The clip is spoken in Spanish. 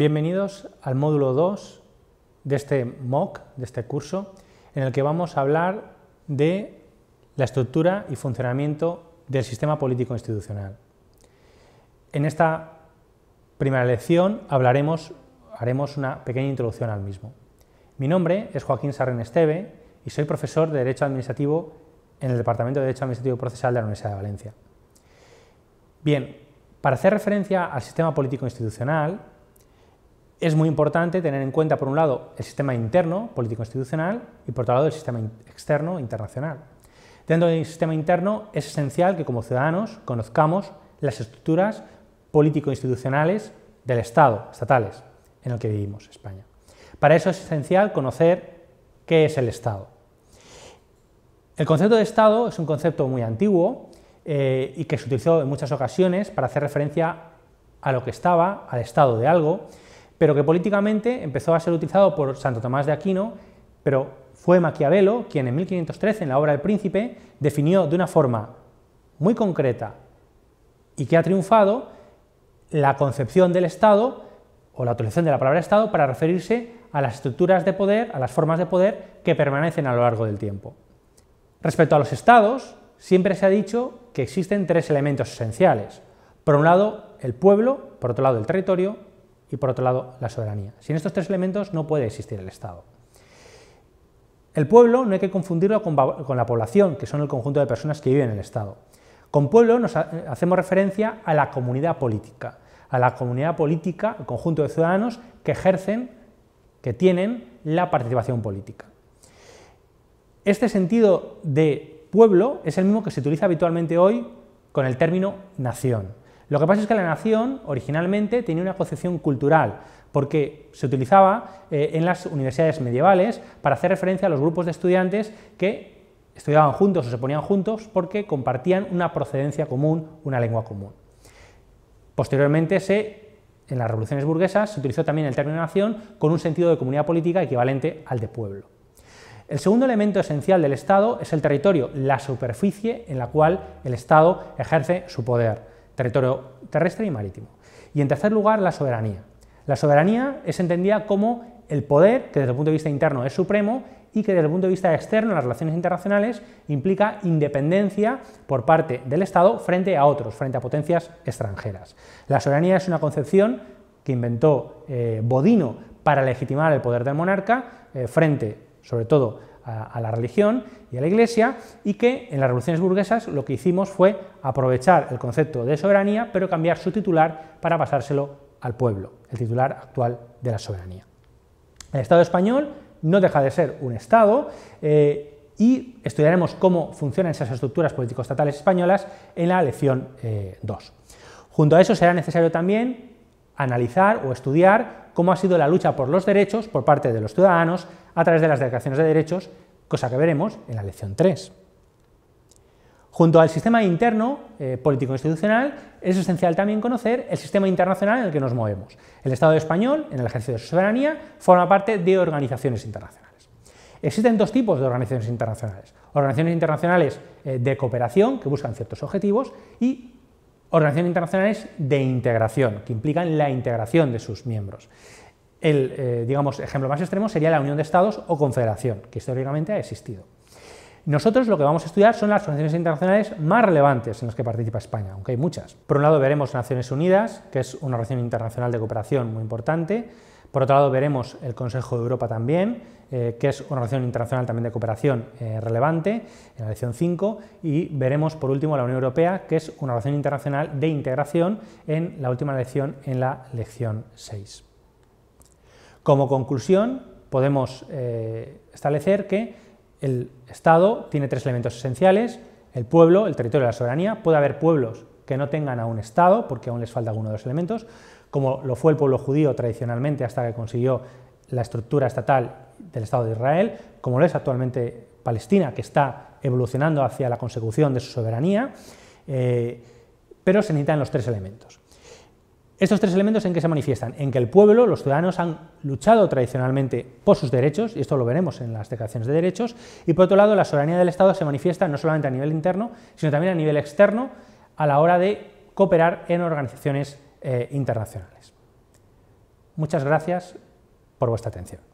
Bienvenidos al módulo 2 de este MOOC, de este curso, en el que vamos a hablar de la estructura y funcionamiento del sistema político institucional. En esta primera lección hablaremos, haremos una pequeña introducción al mismo. Mi nombre es Joaquín Sarren Esteve y soy profesor de Derecho Administrativo en el Departamento de Derecho Administrativo Procesal de la Universidad de Valencia. Bien, para hacer referencia al sistema político institucional, es muy importante tener en cuenta, por un lado, el sistema interno, político-institucional, y por otro lado, el sistema externo, internacional. Dentro del sistema interno es esencial que como ciudadanos conozcamos las estructuras político-institucionales del Estado, estatales, en el que vivimos, España. Para eso es esencial conocer qué es el Estado. El concepto de Estado es un concepto muy antiguo eh, y que se utilizó en muchas ocasiones para hacer referencia a lo que estaba, al estado de algo, pero que políticamente empezó a ser utilizado por Santo Tomás de Aquino, pero fue Maquiavelo quien en 1513, en la obra El Príncipe, definió de una forma muy concreta y que ha triunfado la concepción del Estado o la utilización de la palabra Estado para referirse a las estructuras de poder, a las formas de poder que permanecen a lo largo del tiempo. Respecto a los estados, siempre se ha dicho que existen tres elementos esenciales. Por un lado, el pueblo, por otro lado, el territorio y por otro lado la soberanía. Sin estos tres elementos no puede existir el Estado. El pueblo no hay que confundirlo con, la población, que son el conjunto de personas que viven en el Estado. Con pueblo nos hacemos referencia a la comunidad política, a la comunidad política, al conjunto de ciudadanos que ejercen, que tienen la participación política. Este sentido de pueblo es el mismo que se utiliza habitualmente hoy con el término nación. Lo que pasa es que la nación originalmente tenía una concepción cultural, porque se utilizaba eh, en las universidades medievales para hacer referencia a los grupos de estudiantes que estudiaban juntos o se ponían juntos porque compartían una procedencia común, una lengua común. Posteriormente en las revoluciones burguesas se utilizó también el término nación con un sentido de comunidad política equivalente al de pueblo. El segundo elemento esencial del Estado es el territorio, la superficie en la cual el Estado ejerce su poder territorio terrestre y marítimo. Y en tercer lugar, la soberanía. La soberanía es entendida como el poder que desde el punto de vista interno es supremo y que desde el punto de vista externo en las relaciones internacionales implica independencia por parte del Estado frente a otros, frente a potencias extranjeras. La soberanía es una concepción que inventó eh, Bodino para legitimar el poder del monarca eh, frente, sobre todo, a, la religión y a la Iglesia, y que en las revoluciones burguesas lo que hicimos fue aprovechar el concepto de soberanía, pero cambiar su titular para pasárselo al pueblo, el titular actual de la soberanía. El Estado español no deja de ser un Estado eh, y estudiaremos cómo funcionan esas estructuras político-estatales españolas en la lección 2. Eh, Junto a eso será necesario también analizar o estudiar cómo ha sido la lucha por los derechos por parte de los ciudadanos a través de las declaraciones de derechos, cosa que veremos en la lección 3. Junto al sistema interno eh, político-institucional, es esencial también conocer el sistema internacional en el que nos movemos. El Estado español, en el ejercicio de su soberanía, forma parte de organizaciones internacionales. Existen dos tipos de organizaciones internacionales. Organizaciones internacionales eh, de cooperación, que buscan ciertos objetivos, y Organizaciones internacionales de integración, que implican la integración de sus miembros. El eh, digamos, ejemplo más extremo sería la Unión de Estados o Confederación, que históricamente ha existido. Nosotros lo que vamos a estudiar son las organizaciones internacionales más relevantes en las que participa España, aunque hay muchas. Por un lado veremos Naciones Unidas, que es una organización internacional de cooperación muy importante, por otro lado, veremos el Consejo de Europa también, eh, que es una relación internacional también de cooperación eh, relevante, en la lección 5, y veremos por último la Unión Europea, que es una relación internacional de integración en la última lección, en la lección 6. Como conclusión, podemos eh, establecer que el Estado tiene tres elementos esenciales, el pueblo, el territorio y la soberanía. Puede haber pueblos que no tengan a un Estado, porque aún les falta alguno de los elementos, como lo fue el pueblo judío tradicionalmente hasta que consiguió la estructura estatal del Estado de Israel, como lo es actualmente Palestina, que está evolucionando hacia la consecución de su soberanía, eh, pero se necesitan los tres elementos. Estos tres elementos en qué se manifiestan? En que el pueblo, los ciudadanos, han luchado tradicionalmente por sus derechos, y esto lo veremos en las declaraciones de derechos, y por otro lado, la soberanía del Estado se manifiesta no solamente a nivel interno, sino también a nivel externo, a la hora de cooperar en organizaciones eh, internacionales. Muchas gracias por vuestra atención.